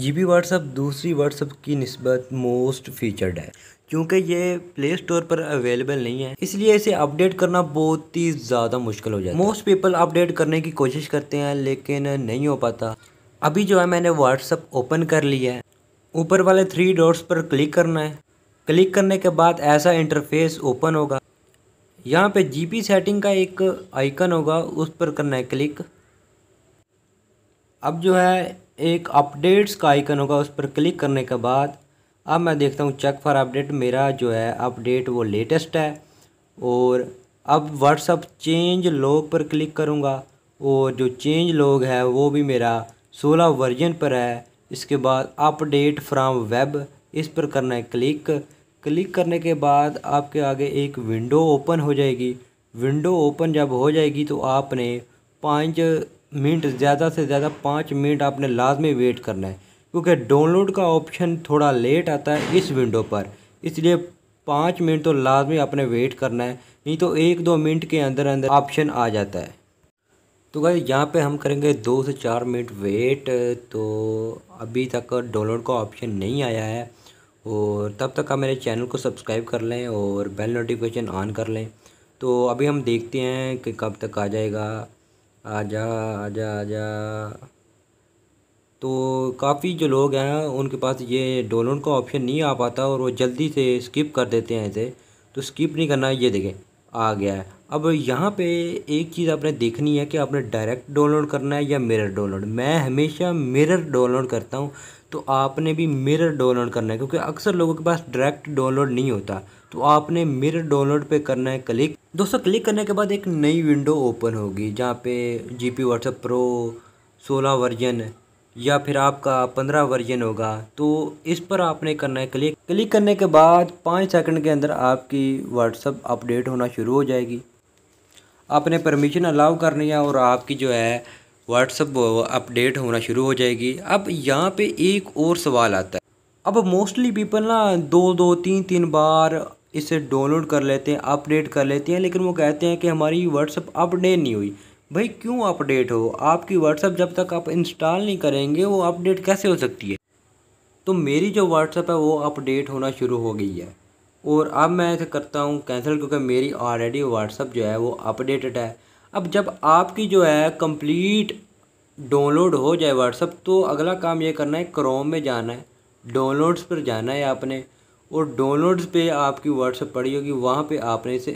जी B WhatsApp दूसरी WhatsApp की नस्बत मोस्ट फीचर्ड है क्योंकि ये प्ले स्टोर पर अवेलेबल नहीं है इसलिए इसे अपडेट करना बहुत ही ज़्यादा मुश्किल हो जाता है मोस्ट पीपल अपडेट करने की कोशिश करते हैं लेकिन नहीं हो पाता अभी जो है मैंने व्हाट्सअप ओपन कर लिया है ऊपर वाले थ्री डॉट्स पर क्लिक करना है क्लिक करने के बाद ऐसा इंटरफेस ओपन होगा यहाँ पे जीपी सेटिंग का एक आइकन होगा उस पर करना है क्लिक अब जो है एक अपडेट्स का आइकन होगा उस पर क्लिक करने के बाद अब मैं देखता हूँ चेक फॉर अपडेट मेरा जो है अपडेट वो लेटेस्ट है और अब व्हाट्सअप चेंज लॉग पर क्लिक करूँगा और जो चेंज लॉग है वो भी मेरा 16 वर्जन पर है इसके बाद अपडेट फ्रॉम वेब इस पर करना है क्लिक क्लिक करने के बाद आपके आगे एक विंडो ओपन हो जाएगी विंडो ओपन जब हो जाएगी तो आपने पाँच मिनट ज़्यादा से ज़्यादा पाँच मिनट आपने लाजमी वेट करना है क्योंकि डाउनलोड का ऑप्शन थोड़ा लेट आता है इस विंडो पर इसलिए पाँच मिनट तो लाजमी आपने वेट करना है नहीं तो एक दो मिनट के अंदर अंदर ऑप्शन आ जाता है तो क्या यहाँ पे हम करेंगे दो से चार मिनट वेट तो अभी तक डाउनलोड का ऑप्शन नहीं आया है और तब तक आप मेरे चैनल को सब्सक्राइब कर लें और बेल नोटिफिकेशन ऑन कर लें तो अभी हम देखते हैं कि कब तक आ जाएगा आजा आजा आजा तो काफ़ी जो लोग हैं उनके पास ये डोलन का ऑप्शन नहीं आ पाता और वो जल्दी से स्किप कर देते हैं इसे तो स्किप नहीं करना ये देखें आ गया है अब यहाँ पे एक चीज़ आपने देखनी है कि आपने डायरेक्ट डाउनलोड करना है या मिरर डाउनलोड मैं हमेशा मिरर डाउनलोड करता हूँ तो आपने भी मिरर डाउनलोड करना है क्योंकि अक्सर लोगों के पास डायरेक्ट डाउनलोड नहीं होता तो आपने मेरे डाउनलोड पे करना है क्लिक दोस्तों क्लिक करने के बाद एक नई विंडो ओपन होगी जहाँ पे जी पी व्हाट्सएप प्रो सोलह वर्जन या फिर आपका पंद्रह वर्जन होगा तो इस पर आपने करना है क्लिक क्लिक करने के बाद पाँच सेकंड के अंदर आपकी व्हाट्सअप अपडेट होना शुरू हो जाएगी आपने परमिशन अलाउ करनी है और आपकी जो है व्हाट्सअप अपडेट होना शुरू हो जाएगी अब यहाँ पे एक और सवाल आता है अब मोस्टली पीपल ना दो दो तीन तीन बार इसे डाउनलोड कर लेते हैं अपडेट कर लेते हैं लेकिन वो कहते हैं कि हमारी व्हाट्सअप अपडेट नहीं हुई भाई क्यों अपडेट हो आपकी व्हाट्सअप जब तक आप इंस्टॉल नहीं करेंगे वो अपडेट कैसे हो सकती है तो मेरी जो व्हाट्सअप है वो अपडेट होना शुरू हो गई है और अब मैं ऐसे करता हूँ कैंसिल क्योंकि मेरी ऑलरेडी व्हाट्सअप जो है वो अपडेटेड है अब जब आपकी जो है कंप्लीट डाउनलोड हो जाए व्हाट्सअप तो अगला काम ये करना है क्रोम में जाना है डाउनलोड्स पर जाना है आपने और डाउनलोड्स पे आपकी व्हाट्सअप पड़ी होगी वहाँ पे आपने इसे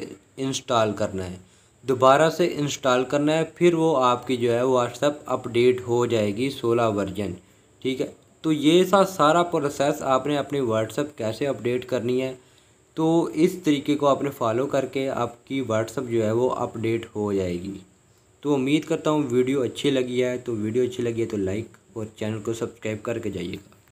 इंस्टॉल करना है दोबारा से इंस्टॉल करना है फिर वो आपकी जो है व्हाट्सअप अपडेट हो जाएगी सोलह वर्जन ठीक है तो ये सा सारा प्रोसेस आपने अपनी व्हाट्सअप कैसे अपडेट करनी है तो इस तरीके को आपने फॉलो करके आपकी व्हाट्सअप जो है वो अपडेट हो जाएगी तो उम्मीद करता हूँ वीडियो अच्छी लगी है तो वीडियो अच्छी लगी है तो लाइक और चैनल को सब्सक्राइब करके जाइएगा